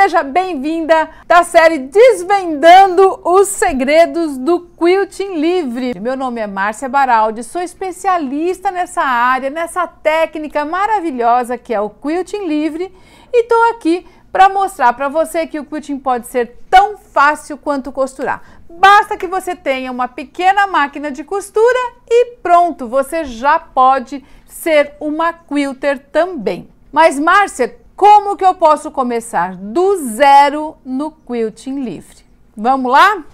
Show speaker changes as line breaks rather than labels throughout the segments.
seja bem-vinda da série Desvendando os Segredos do Quilting Livre. Meu nome é Márcia Baraldi, sou especialista nessa área, nessa técnica maravilhosa que é o quilting livre e estou aqui para mostrar para você que o quilting pode ser tão fácil quanto costurar. Basta que você tenha uma pequena máquina de costura e pronto, você já pode ser uma quilter também. Mas Márcia, como que eu posso começar do zero no quilting livre? Vamos lá?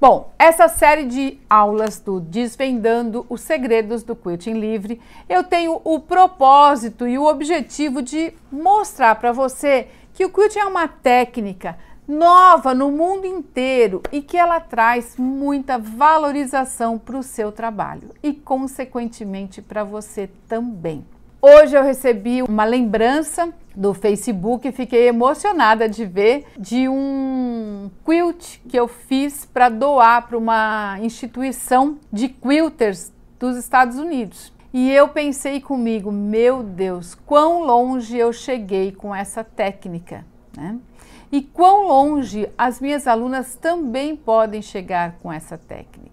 Bom, essa série de aulas do Desvendando os Segredos do Quilting Livre, eu tenho o propósito e o objetivo de mostrar para você que o quilting é uma técnica nova no mundo inteiro e que ela traz muita valorização para o seu trabalho e, consequentemente, para você também. Hoje eu recebi uma lembrança do Facebook e fiquei emocionada de ver de um quilt que eu fiz para doar para uma instituição de quilters dos Estados Unidos. E eu pensei comigo, meu Deus, quão longe eu cheguei com essa técnica, né? E quão longe as minhas alunas também podem chegar com essa técnica.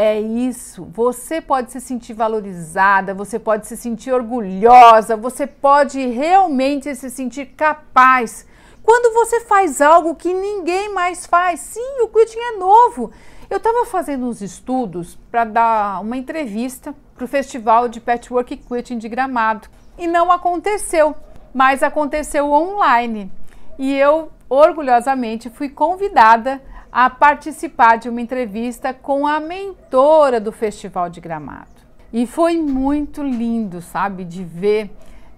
É isso. Você pode se sentir valorizada, você pode se sentir orgulhosa, você pode realmente se sentir capaz. Quando você faz algo que ninguém mais faz, sim, o quitting é novo. Eu estava fazendo uns estudos para dar uma entrevista para o Festival de Patchwork quitting de Gramado e não aconteceu, mas aconteceu online. E eu orgulhosamente fui convidada a participar de uma entrevista com a mentora do Festival de Gramado. E foi muito lindo, sabe, de ver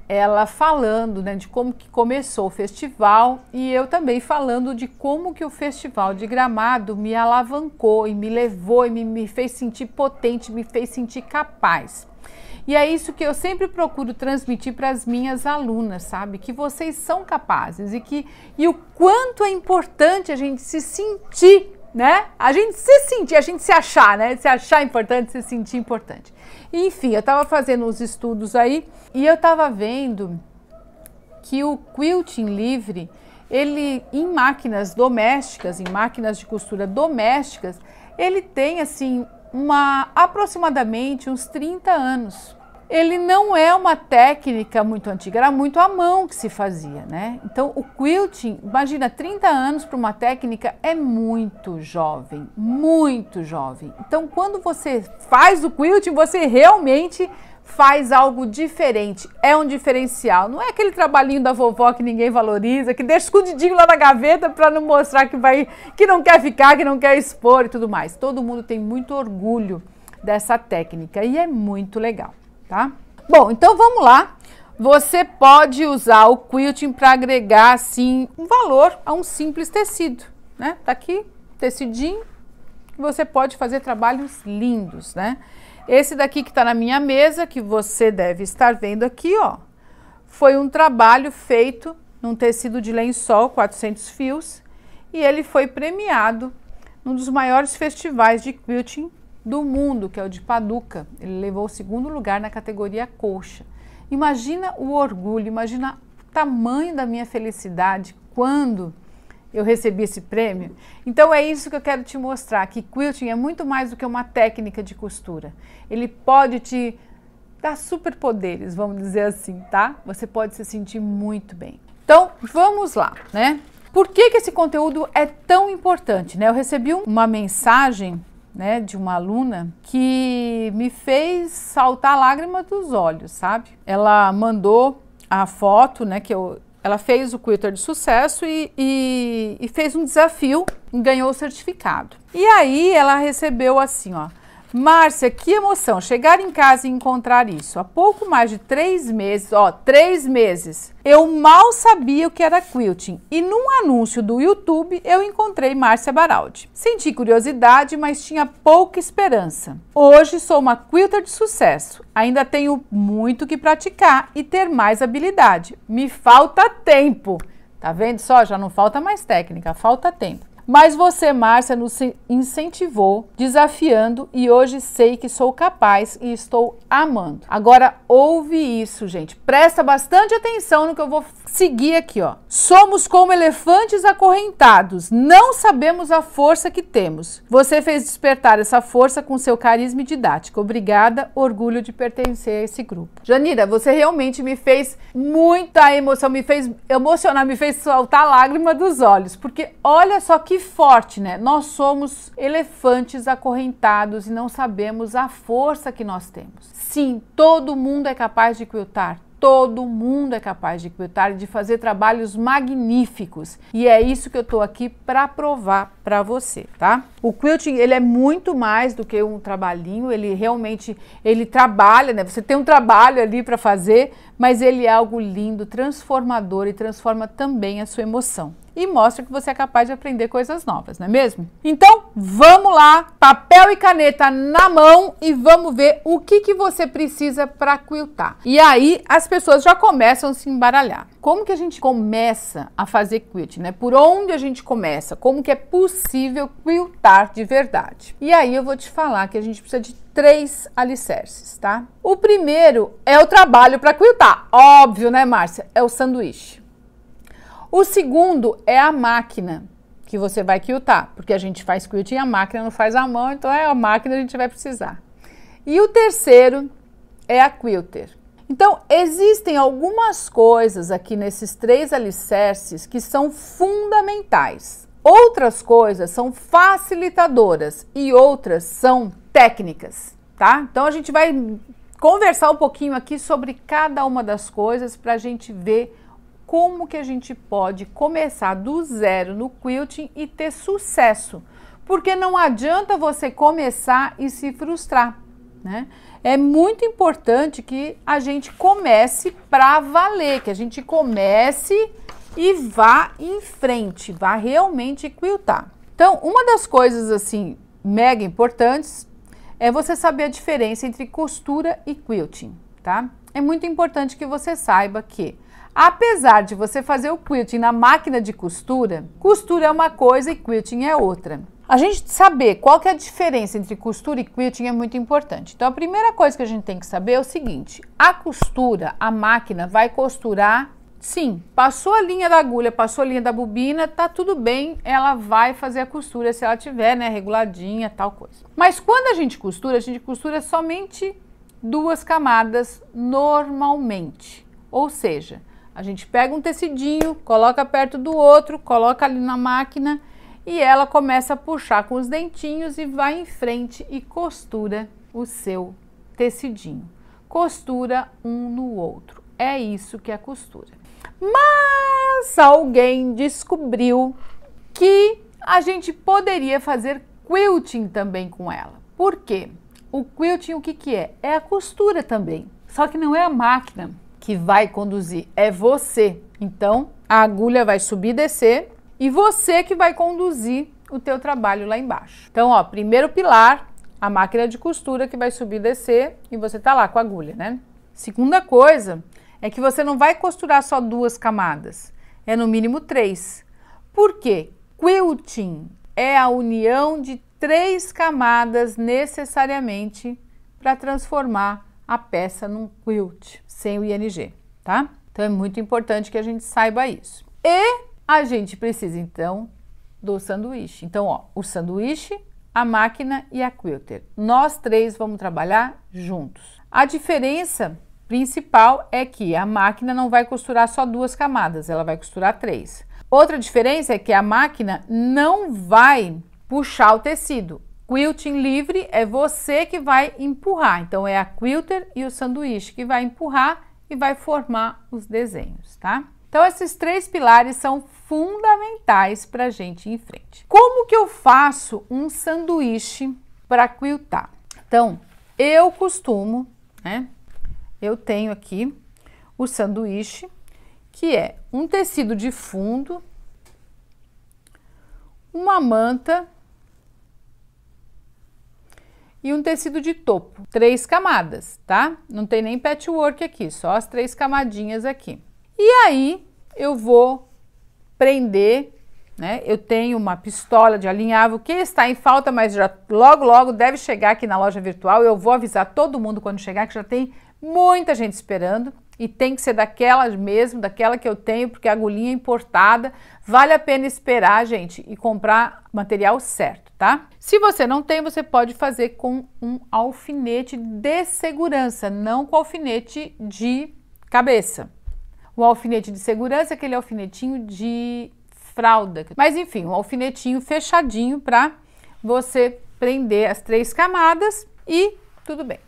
ela falando né, de como que começou o festival e eu também falando de como que o festival de Gramado me alavancou e me levou e me, me fez sentir potente, me fez sentir capaz. E é isso que eu sempre procuro transmitir para as minhas alunas, sabe? Que vocês são capazes e que e o quanto é importante a gente se sentir, né? A gente se sentir, a gente se achar, né? Se achar importante, se sentir importante. Enfim, eu estava fazendo uns estudos aí e eu estava vendo que o quilting livre, ele em máquinas domésticas, em máquinas de costura domésticas, ele tem assim uma, aproximadamente uns 30 anos. Ele não é uma técnica muito antiga, era muito à mão que se fazia, né? Então o quilting, imagina, 30 anos para uma técnica é muito jovem, muito jovem. Então quando você faz o quilting, você realmente faz algo diferente, é um diferencial. Não é aquele trabalhinho da vovó que ninguém valoriza, que deixa escondidinho lá na gaveta para não mostrar que vai, que não quer ficar, que não quer expor e tudo mais. Todo mundo tem muito orgulho dessa técnica e é muito legal, tá? Bom, então vamos lá. Você pode usar o quilting para agregar assim um valor a um simples tecido, né? Tá aqui, tecidinho, você pode fazer trabalhos lindos, né? Esse daqui que está na minha mesa, que você deve estar vendo aqui, ó, foi um trabalho feito num tecido de lençol, 400 fios, e ele foi premiado num dos maiores festivais de quilting do mundo, que é o de Paducah. Ele levou o segundo lugar na categoria colcha. Imagina o orgulho, imagina o tamanho da minha felicidade quando eu recebi esse prêmio. Então é isso que eu quero te mostrar, que quilting é muito mais do que uma técnica de costura. Ele pode te dar superpoderes, vamos dizer assim, tá? Você pode se sentir muito bem. Então, vamos lá, né? Por que, que esse conteúdo é tão importante, né? Eu recebi uma mensagem né, de uma aluna que me fez saltar lágrimas dos olhos, sabe? Ela mandou a foto, né, que eu ela fez o Twitter de sucesso e, e, e fez um desafio e ganhou o certificado. E aí ela recebeu assim, ó, Márcia, que emoção chegar em casa e encontrar isso. Há pouco mais de três meses, ó, três meses, eu mal sabia o que era quilting e num anúncio do YouTube eu encontrei Márcia Baraldi. Senti curiosidade, mas tinha pouca esperança. Hoje sou uma quilter de sucesso. Ainda tenho muito que praticar e ter mais habilidade. Me falta tempo. Tá vendo só? Já não falta mais técnica, falta tempo. Mas você, Márcia, nos incentivou, desafiando e hoje sei que sou capaz e estou amando. Agora ouve isso, gente. Presta bastante atenção no que eu vou seguir aqui, ó. Somos como elefantes acorrentados, não sabemos a força que temos. Você fez despertar essa força com seu carisma didático. Obrigada, orgulho de pertencer a esse grupo. Janira, você realmente me fez muita emoção, me fez emocionar, me fez soltar lágrima dos olhos, porque olha só que forte, né? Nós somos elefantes acorrentados e não sabemos a força que nós temos. Sim, todo mundo é capaz de quiltar, todo mundo é capaz de quiltar e de fazer trabalhos magníficos. E é isso que eu estou aqui para provar para você, tá? O quilting, ele é muito mais do que um trabalhinho, ele realmente, ele trabalha, né? Você tem um trabalho ali para fazer, mas ele é algo lindo, transformador e transforma também a sua emoção. E mostra que você é capaz de aprender coisas novas, não é mesmo? Então, vamos lá, papel e caneta na mão e vamos ver o que, que você precisa para quiltar. E aí, as pessoas já começam a se embaralhar. Como que a gente começa a fazer quilt, né? Por onde a gente começa? Como que é possível quiltar de verdade? E aí eu vou te falar que a gente precisa de três alicerces, tá? O primeiro é o trabalho para quiltar. Óbvio, né, Márcia? É o sanduíche. O segundo é a máquina que você vai quiltar, porque a gente faz quilt e a máquina não faz a mão, então é a máquina que a gente vai precisar. E o terceiro é a quilter. Então, existem algumas coisas aqui nesses três alicerces que são fundamentais. Outras coisas são facilitadoras e outras são técnicas, tá? Então, a gente vai conversar um pouquinho aqui sobre cada uma das coisas para a gente ver como que a gente pode começar do zero no quilting e ter sucesso. Porque não adianta você começar e se frustrar, né? é muito importante que a gente comece para valer, que a gente comece e vá em frente, vá realmente quiltar. Então, uma das coisas assim mega importantes é você saber a diferença entre costura e quilting, tá? É muito importante que você saiba que apesar de você fazer o quilting na máquina de costura, costura é uma coisa e quilting é outra. A gente saber qual que é a diferença entre costura e quilting é muito importante. Então, a primeira coisa que a gente tem que saber é o seguinte: a costura, a máquina vai costurar Sim, passou a linha da agulha, passou a linha da bobina, tá tudo bem, ela vai fazer a costura se ela tiver, né, reguladinha, tal coisa. Mas quando a gente costura, a gente costura somente duas camadas normalmente. Ou seja, a gente pega um tecidinho, coloca perto do outro, coloca ali na máquina e ela começa a puxar com os dentinhos e vai em frente e costura o seu tecidinho. Costura um no outro. É isso que é costura. Mas alguém descobriu que a gente poderia fazer quilting também com ela. Por quê? O quilting o que, que é? É a costura também. Só que não é a máquina que vai conduzir, é você. Então a agulha vai subir e descer e você que vai conduzir o teu trabalho lá embaixo. Então, ó, primeiro pilar, a máquina de costura que vai subir e descer e você tá lá com a agulha, né? Segunda coisa é que você não vai costurar só duas camadas, é no mínimo três. Por quê? Quilting é a união de três camadas necessariamente para transformar a peça num quilt sem o ING, tá? Então é muito importante que a gente saiba isso. E a gente precisa então do sanduíche. Então, ó, o sanduíche, a máquina e a quilter. Nós três vamos trabalhar juntos. A diferença principal é que a máquina não vai costurar só duas camadas, ela vai costurar três. Outra diferença é que a máquina não vai puxar o tecido. Quilting livre é você que vai empurrar. Então é a quilter e o sanduíche que vai empurrar e vai formar os desenhos, tá? Então, esses três pilares são fundamentais para a gente ir em frente. Como que eu faço um sanduíche para quiltar? Então, eu costumo, né? Eu tenho aqui o sanduíche, que é um tecido de fundo, uma manta e um tecido de topo, três camadas, tá? Não tem nem patchwork aqui, só as três camadinhas aqui. E aí eu vou prender, né? Eu tenho uma pistola de alinhavo que está em falta, mas já logo logo deve chegar aqui na loja virtual. Eu vou avisar todo mundo quando chegar que já tem muita gente esperando e tem que ser daquela mesmo, daquela que eu tenho, porque a agulhinha é importada. Vale a pena esperar, gente, e comprar material certo, tá? Se você não tem, você pode fazer com um alfinete de segurança, não com alfinete de cabeça o alfinete de segurança, aquele alfinetinho de fralda. Mas enfim, um alfinetinho fechadinho para você prender as três camadas e tudo bem.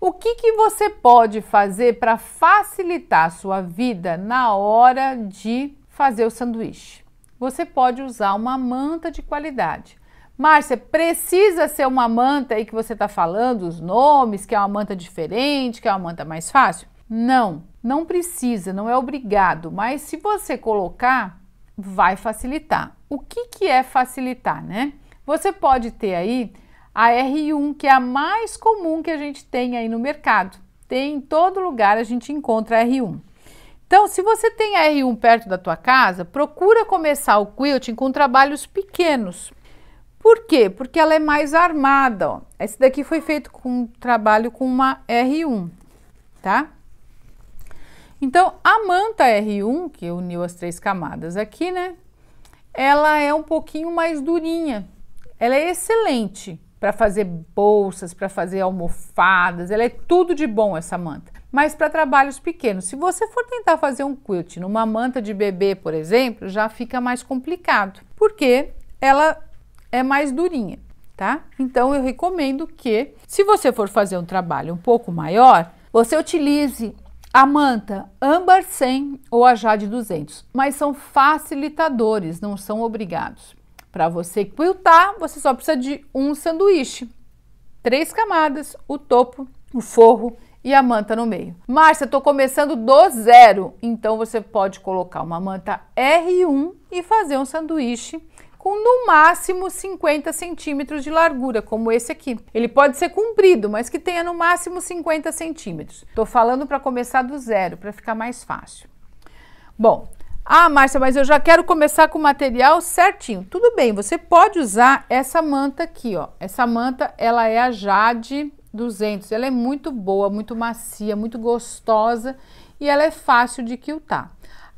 O que, que você pode fazer para facilitar a sua vida na hora de fazer o sanduíche? Você pode usar uma manta de qualidade. Márcia, precisa ser uma manta aí que você está falando, os nomes, que é uma manta diferente, que é uma manta mais fácil? Não, não precisa, não é obrigado, mas se você colocar, vai facilitar. O que, que é facilitar, né? Você pode ter aí a R1, que é a mais comum que a gente tem aí no mercado. Tem em todo lugar a gente encontra a R1. Então, se você tem a R1 perto da tua casa, procura começar o quilting com trabalhos pequenos. Por quê? Porque ela é mais armada, ó. Esse daqui foi feito com um trabalho com uma R1, tá? Então, a manta R1, que uniu as três camadas aqui, né? Ela é um pouquinho mais durinha. Ela é excelente para fazer bolsas, para fazer almofadas. Ela é tudo de bom essa manta. Mas para trabalhos pequenos, se você for tentar fazer um quilt numa manta de bebê, por exemplo, já fica mais complicado, porque ela é mais durinha, tá? Então eu recomendo que, se você for fazer um trabalho um pouco maior, você utilize a manta âmbar 100 ou a jade 200, mas são facilitadores, não são obrigados. Para você quiltar, você só precisa de um sanduíche, três camadas, o topo, o forro e a manta no meio. Márcia, estou começando do zero, então você pode colocar uma manta R1 e fazer um sanduíche com no máximo 50 centímetros de largura, como esse aqui. Ele pode ser comprido, mas que tenha no máximo 50 centímetros. Tô falando para começar do zero, para ficar mais fácil. Bom, ah, Márcia, mas eu já quero começar com o material certinho. Tudo bem, você pode usar essa manta aqui, ó. Essa manta, ela é a Jade 200. Ela é muito boa, muito macia, muito gostosa e ela é fácil de quiltar.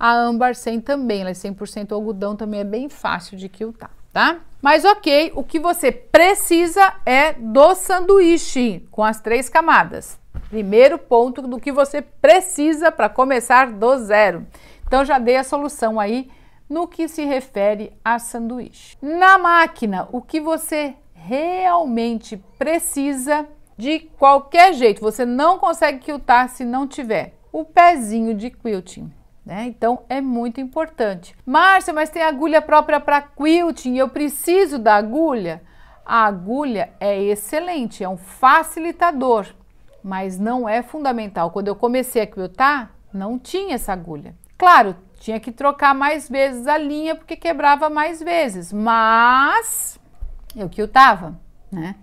A 100 também, ela é 100% algodão, também é bem fácil de quiltar, tá? Mas ok, o que você precisa é do sanduíche com as três camadas. Primeiro ponto do que você precisa para começar do zero. Então já dei a solução aí no que se refere a sanduíche. Na máquina, o que você realmente precisa de qualquer jeito, você não consegue quiltar se não tiver o pezinho de quilting. Né? Então é muito importante. Márcia, mas tem agulha própria para quilting, eu preciso da agulha? A agulha é excelente, é um facilitador, mas não é fundamental. Quando eu comecei a quiltar, não tinha essa agulha. Claro, tinha que trocar mais vezes a linha porque quebrava mais vezes, mas eu quiltava, né?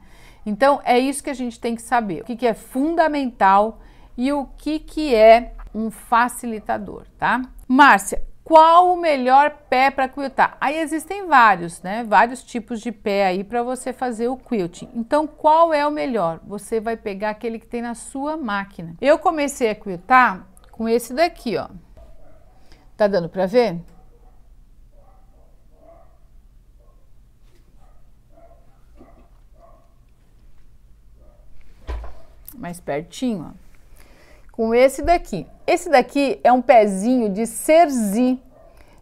Então é isso que a gente tem que saber, o que, que é fundamental e o que, que é um facilitador, tá? Márcia, qual o melhor pé para quiltar? Aí existem vários, né? Vários tipos de pé aí para você fazer o quilting. Então, qual é o melhor? Você vai pegar aquele que tem na sua máquina. Eu comecei a quiltar com esse daqui, ó. Tá dando para ver? Mais pertinho, ó com esse daqui. Esse daqui é um pezinho de serzi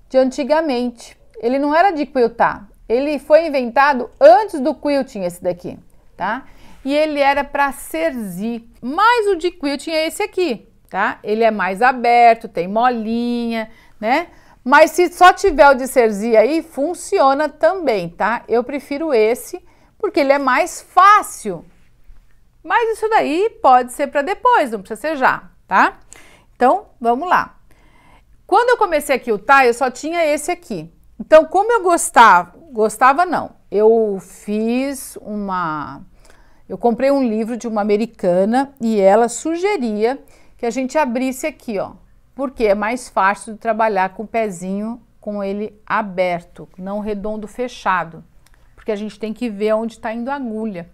de antigamente. Ele não era de quiltar. Ele foi inventado antes do quilting esse daqui, tá? E ele era para serzi Mas o de quilting é esse aqui, tá? Ele é mais aberto, tem molinha, né? Mas se só tiver o de serzi aí, funciona também, tá? Eu prefiro esse porque ele é mais fácil mas isso daí pode ser para depois, não precisa ser já, tá? Então, vamos lá. Quando eu comecei aqui o tá, eu só tinha esse aqui. Então, como eu gostava, gostava não, eu fiz uma... Eu comprei um livro de uma americana e ela sugeria que a gente abrisse aqui, ó. Porque é mais fácil de trabalhar com o pezinho com ele aberto, não redondo fechado. Porque a gente tem que ver onde está indo a agulha.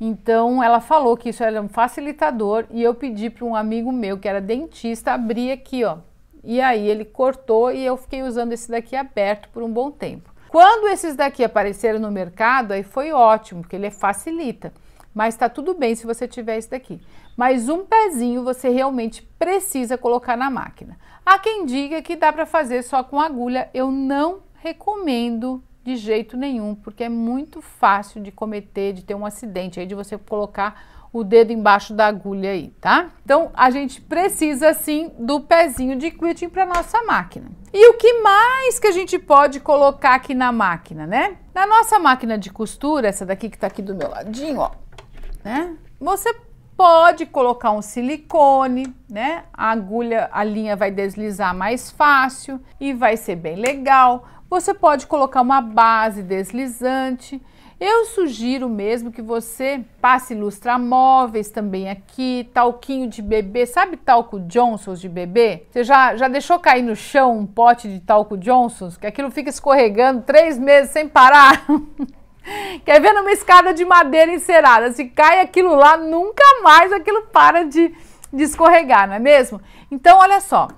Então ela falou que isso era um facilitador e eu pedi para um amigo meu que era dentista abrir aqui, ó. E aí ele cortou e eu fiquei usando esse daqui aberto por um bom tempo. Quando esses daqui apareceram no mercado, aí foi ótimo, porque ele facilita. Mas tá tudo bem se você tiver esse daqui. Mas um pezinho você realmente precisa colocar na máquina. Há quem diga que dá para fazer só com agulha, eu não recomendo de jeito nenhum, porque é muito fácil de cometer, de ter um acidente, aí de você colocar o dedo embaixo da agulha aí, tá? Então a gente precisa sim do pezinho de quilting para nossa máquina. E o que mais que a gente pode colocar aqui na máquina, né? Na nossa máquina de costura, essa daqui que tá aqui do meu ladinho, ó, né? Você pode colocar um silicone, né? A agulha, a linha vai deslizar mais fácil e vai ser bem legal. Você pode colocar uma base deslizante. Eu sugiro mesmo que você passe ilustrar móveis também aqui, talquinho de bebê, sabe talco Johnson's de bebê? Você já, já deixou cair no chão um pote de talco Johnson's? Que aquilo fica escorregando três meses sem parar. Quer ver numa escada de madeira encerada? Se cai aquilo lá, nunca mais aquilo para de, de escorregar, não é mesmo? Então, olha só,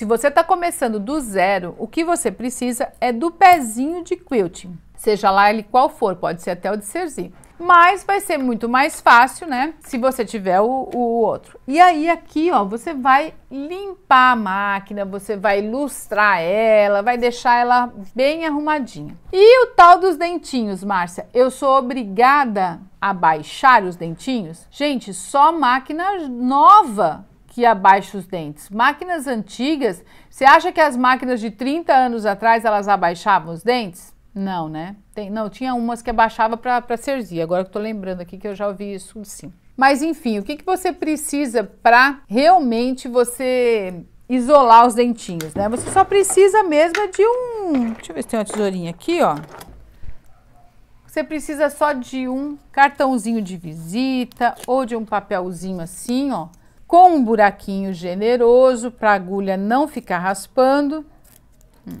se você está começando do zero, o que você precisa é do pezinho de quilting, seja lá ele qual for, pode ser até o de cerzi. Mas vai ser muito mais fácil, né? Se você tiver o, o outro. E aí aqui, ó, você vai limpar a máquina, você vai lustrar ela, vai deixar ela bem arrumadinha. E o tal dos dentinhos, Márcia? Eu sou obrigada a baixar os dentinhos? Gente, só máquina nova que abaixa os dentes. Máquinas antigas, você acha que as máquinas de 30 anos atrás elas abaixavam os dentes? Não, né? Tem, não, tinha umas que abaixava para cerzia. Agora que estou lembrando aqui que eu já ouvi isso sim. Mas enfim, o que, que você precisa para realmente você isolar os dentinhos, né? Você só precisa mesmo de um... Deixa eu ver se tem uma tesourinha aqui, ó. Você precisa só de um cartãozinho de visita ou de um papelzinho assim, ó com um buraquinho generoso para a agulha não ficar raspando. Hum.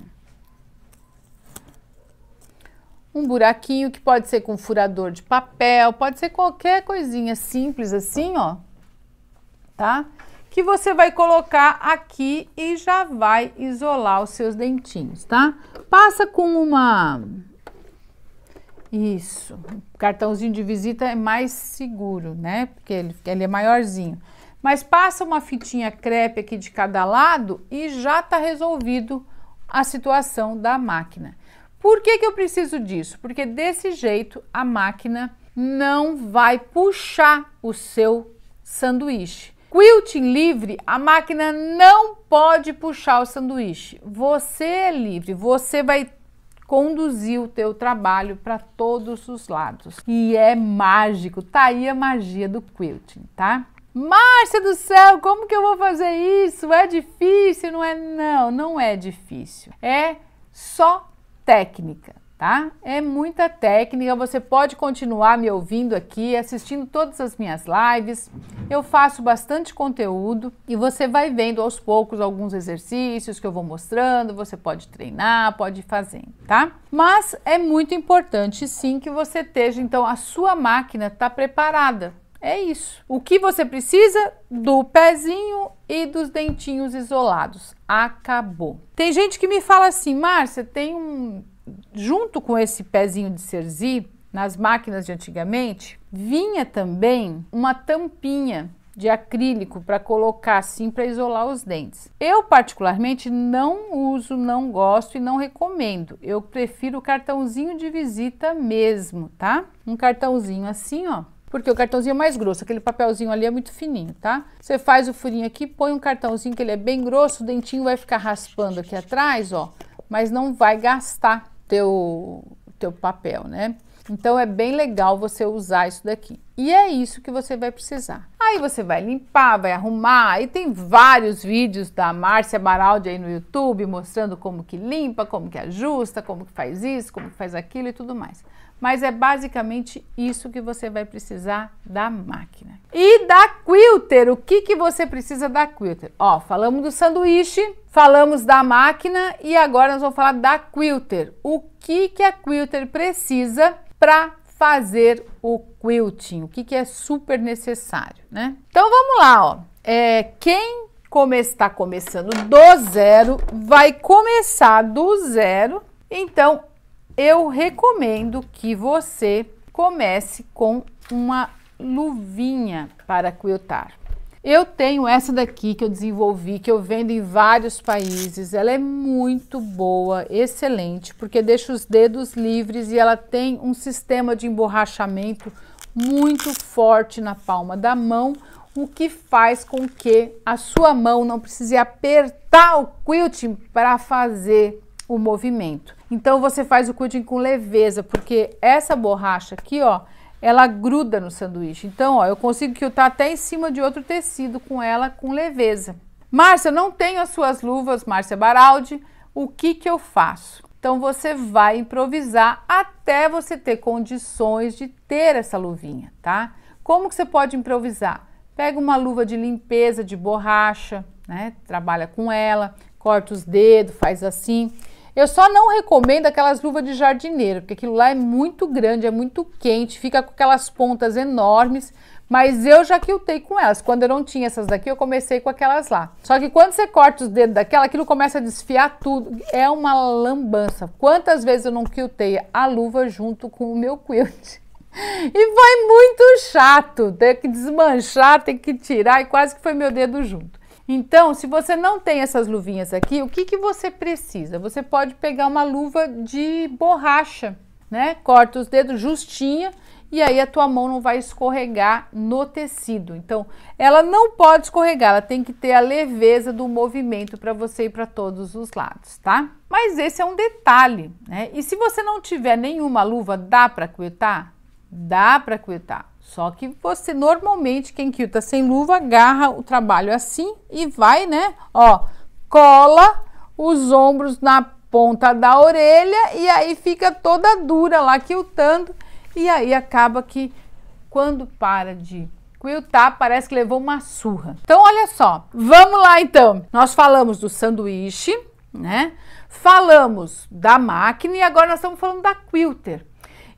Um buraquinho que pode ser com furador de papel, pode ser qualquer coisinha simples assim, ó, tá? Que você vai colocar aqui e já vai isolar os seus dentinhos, tá? Passa com uma... Isso, cartãozinho de visita é mais seguro, né? Porque ele, ele é maiorzinho. Mas passa uma fitinha crepe aqui de cada lado e já está resolvido a situação da máquina. Por que, que eu preciso disso? Porque desse jeito a máquina não vai puxar o seu sanduíche. Quilting livre, a máquina não pode puxar o sanduíche. Você é livre, você vai conduzir o teu trabalho para todos os lados. E é mágico, tá aí a magia do quilting, tá? Márcia do céu, como que eu vou fazer isso? É difícil, não é? Não, não é difícil. É só técnica, tá? É muita técnica. Você pode continuar me ouvindo aqui, assistindo todas as minhas lives. Eu faço bastante conteúdo e você vai vendo aos poucos alguns exercícios que eu vou mostrando. Você pode treinar, pode fazer, tá? Mas é muito importante sim que você esteja, então, a sua máquina está preparada é isso. O que você precisa do pezinho e dos dentinhos isolados. Acabou. Tem gente que me fala assim, Márcia, tem um junto com esse pezinho de cerzi nas máquinas de antigamente, vinha também uma tampinha de acrílico para colocar assim para isolar os dentes. Eu particularmente não uso, não gosto e não recomendo. Eu prefiro o cartãozinho de visita mesmo, tá? Um cartãozinho assim, ó, porque o cartãozinho é mais grosso, aquele papelzinho ali é muito fininho, tá? Você faz o furinho aqui, põe um cartãozinho que ele é bem grosso, o dentinho vai ficar raspando aqui atrás, ó, mas não vai gastar teu, teu papel, né? Então é bem legal você usar isso daqui. E é isso que você vai precisar. Aí você vai limpar, vai arrumar. E tem vários vídeos da Márcia Baraldi aí no YouTube mostrando como que limpa, como que ajusta, como que faz isso, como que faz aquilo e tudo mais. Mas é basicamente isso que você vai precisar da máquina. E da quilter, o que, que você precisa da quilter? Ó, falamos do sanduíche, falamos da máquina e agora nós vamos falar da quilter. O que, que a quilter precisa para fazer o quilting, o que, que é super necessário, né? Então vamos lá, ó. É, quem come, está começando do zero, vai começar do zero, então eu recomendo que você comece com uma luvinha para quiltar. Eu tenho essa daqui que eu desenvolvi, que eu vendo em vários países. Ela é muito boa, excelente, porque deixa os dedos livres e ela tem um sistema de emborrachamento muito forte na palma da mão, o que faz com que a sua mão não precise apertar o quilting para fazer o movimento. Então você faz o cutting com leveza, porque essa borracha aqui, ó, ela gruda no sanduíche. Então, ó, eu consigo quiltar até em cima de outro tecido com ela com leveza. Márcia, não tenho as suas luvas, Márcia Baraldi, o que que eu faço? Então você vai improvisar até você ter condições de ter essa luvinha, tá? Como que você pode improvisar? Pega uma luva de limpeza de borracha, né? Trabalha com ela, corta os dedos, faz assim. Eu só não recomendo aquelas luvas de jardineiro, porque aquilo lá é muito grande, é muito quente, fica com aquelas pontas enormes. Mas eu já quiltei com elas. Quando eu não tinha essas daqui, eu comecei com aquelas lá. Só que quando você corta os dedos daquela, aquilo começa a desfiar tudo. É uma lambança. Quantas vezes eu não quiltei a luva junto com o meu quilt? E foi muito chato, ter que desmanchar, ter que tirar e quase que foi meu dedo junto. Então, se você não tem essas luvinhas aqui, o que, que você precisa? Você pode pegar uma luva de borracha, né? Corta os dedos justinha e aí a tua mão não vai escorregar no tecido. Então, ela não pode escorregar, ela tem que ter a leveza do movimento para você ir para todos os lados, tá? Mas esse é um detalhe, né? E se você não tiver nenhuma luva, dá para quiltar? Dá para quiltar. Só que você, normalmente, quem quilta sem luva, agarra o trabalho assim e vai, né? Ó, cola os ombros na ponta da orelha e aí fica toda dura lá quiltando. E aí acaba que quando para de quiltar, parece que levou uma surra. Então, olha só, vamos lá então. Nós falamos do sanduíche, né? Falamos da máquina e agora nós estamos falando da quilter.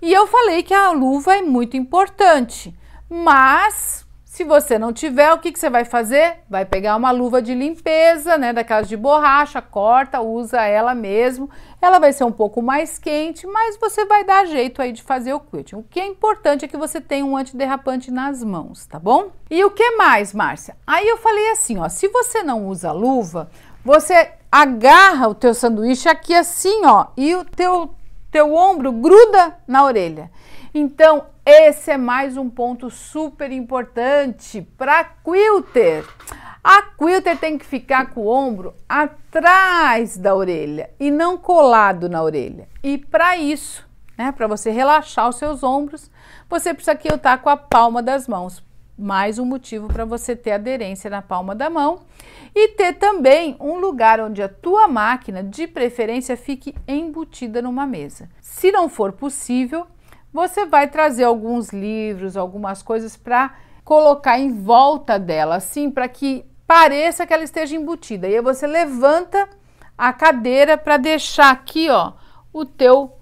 E eu falei que a luva é muito importante, mas se você não tiver, o que, que você vai fazer? Vai pegar uma luva de limpeza, né, daquelas de borracha, corta, usa ela mesmo. Ela vai ser um pouco mais quente, mas você vai dar jeito aí de fazer o quilting. O que é importante é que você tenha um antiderrapante nas mãos, tá bom? E o que mais, Márcia? Aí eu falei assim, ó, se você não usa luva, você agarra o teu sanduíche aqui assim, ó, e o teu teu ombro gruda na orelha. Então, esse é mais um ponto super importante para quilter. A quilter tem que ficar com o ombro atrás da orelha e não colado na orelha. E para isso, né, para você relaxar os seus ombros, você precisa quiltar com a palma das mãos mais um motivo para você ter aderência na palma da mão e ter também um lugar onde a tua máquina, de preferência, fique embutida numa mesa. Se não for possível, você vai trazer alguns livros, algumas coisas para colocar em volta dela, assim, para que pareça que ela esteja embutida. E aí você levanta a cadeira para deixar aqui, ó, o teu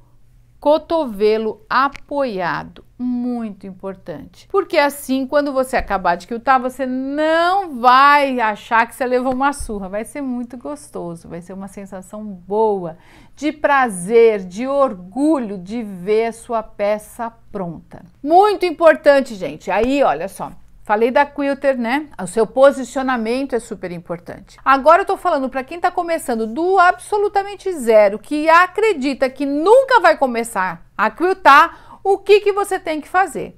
cotovelo apoiado muito importante. Porque assim, quando você acabar de quiltar, você não vai achar que você levou uma surra. Vai ser muito gostoso, vai ser uma sensação boa, de prazer, de orgulho de ver a sua peça pronta. Muito importante, gente. Aí, olha só, Falei da quilter, né? O seu posicionamento é super importante. Agora eu tô falando para quem tá começando do absolutamente zero, que acredita que nunca vai começar a quiltar o que, que você tem que fazer?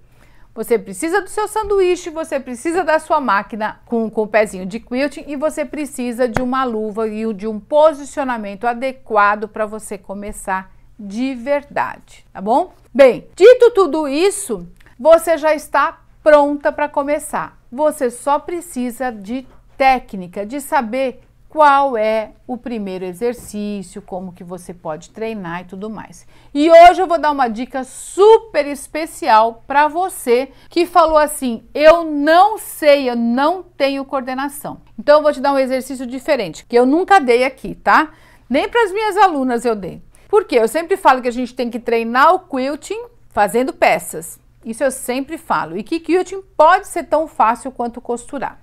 Você precisa do seu sanduíche, você precisa da sua máquina com, com o pezinho de quilting e você precisa de uma luva e de um posicionamento adequado para você começar de verdade, tá bom? Bem, dito tudo isso, você já está pronta para começar. Você só precisa de técnica, de saber qual é o primeiro exercício, como que você pode treinar e tudo mais. E hoje eu vou dar uma dica super especial para você que falou assim: "Eu não sei, eu não tenho coordenação". Então eu vou te dar um exercício diferente, que eu nunca dei aqui, tá? Nem para as minhas alunas eu dei. Porque eu sempre falo que a gente tem que treinar o quilting fazendo peças. Isso eu sempre falo. E que quilting pode ser tão fácil quanto costurar.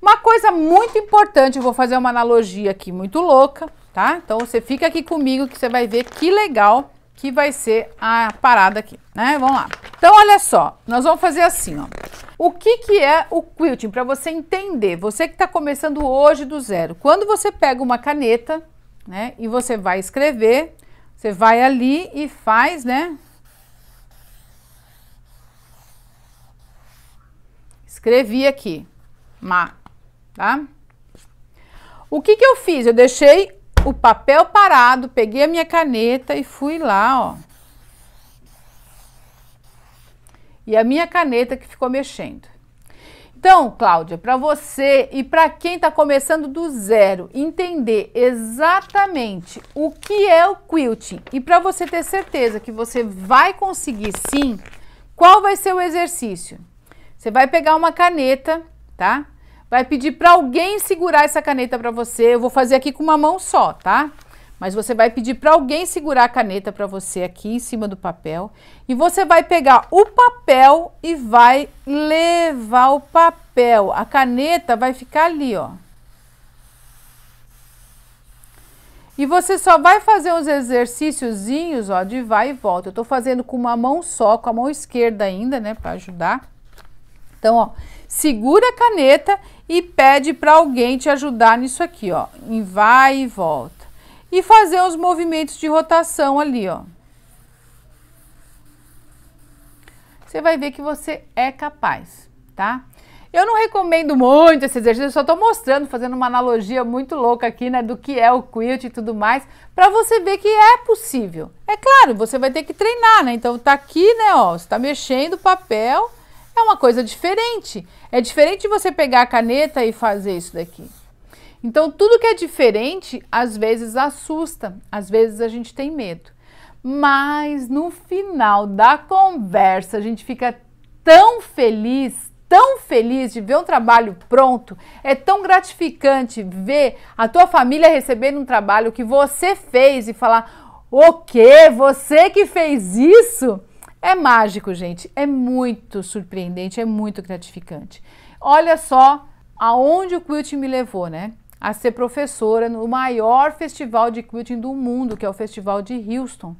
Uma coisa muito importante, eu vou fazer uma analogia aqui muito louca, tá? Então você fica aqui comigo que você vai ver que legal que vai ser a parada aqui, né? Vamos lá. Então olha só, nós vamos fazer assim, ó. O que que é o quilting para você entender? Você que está começando hoje do zero. Quando você pega uma caneta, né, e você vai escrever, você vai ali e faz, né? Escrevi aqui. Ma tá? O que que eu fiz? Eu deixei o papel parado, peguei a minha caneta e fui lá, ó. E a minha caneta que ficou mexendo. Então, Cláudia, para você e para quem está começando do zero, entender exatamente o que é o quilting e para você ter certeza que você vai conseguir sim, qual vai ser o exercício? Você vai pegar uma caneta, tá? vai pedir para alguém segurar essa caneta para você. Eu vou fazer aqui com uma mão só, tá? Mas você vai pedir para alguém segurar a caneta para você aqui em cima do papel. E você vai pegar o papel e vai levar o papel. A caneta vai ficar ali, ó. E você só vai fazer uns exercíciozinhos, ó, de vai e volta. Eu tô fazendo com uma mão só, com a mão esquerda ainda, né, para ajudar. Então, ó, segura a caneta e pede para alguém te ajudar nisso aqui, ó, em vai e volta. E fazer os movimentos de rotação ali, ó. Você vai ver que você é capaz, tá? Eu não recomendo muito esse exercício, eu só estou mostrando, fazendo uma analogia muito louca aqui, né, do que é o quilt e tudo mais, para você ver que é possível. É claro, você vai ter que treinar, né? Então tá aqui, né, ó, você tá mexendo o papel, é uma coisa diferente. É diferente você pegar a caneta e fazer isso daqui. Então, tudo que é diferente, às vezes assusta, às vezes a gente tem medo. Mas no final da conversa, a gente fica tão feliz, tão feliz de ver um trabalho pronto. É tão gratificante ver a tua família recebendo um trabalho que você fez e falar: "O que? Você que fez isso?" É mágico, gente. É muito surpreendente, é muito gratificante. Olha só aonde o quilting me levou, né? A ser professora no maior festival de quilting do mundo, que é o Festival de Houston.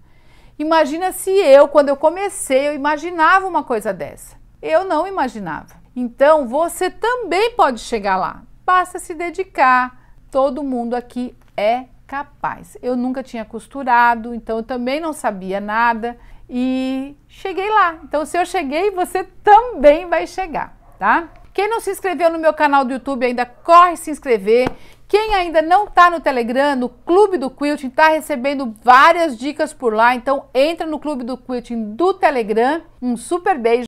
Imagina se eu, quando eu comecei, eu imaginava uma coisa dessa. Eu não imaginava. Então, você também pode chegar lá. Basta se dedicar. Todo mundo aqui é capaz. Eu nunca tinha costurado, então eu também não sabia nada e cheguei lá. Então, se eu cheguei, você também vai chegar, tá? Quem não se inscreveu no meu canal do YouTube ainda, corre se inscrever. Quem ainda não está no Telegram, no Clube do Quilting, está recebendo várias dicas por lá. Então entra no Clube do Quilting do Telegram. Um super beijo.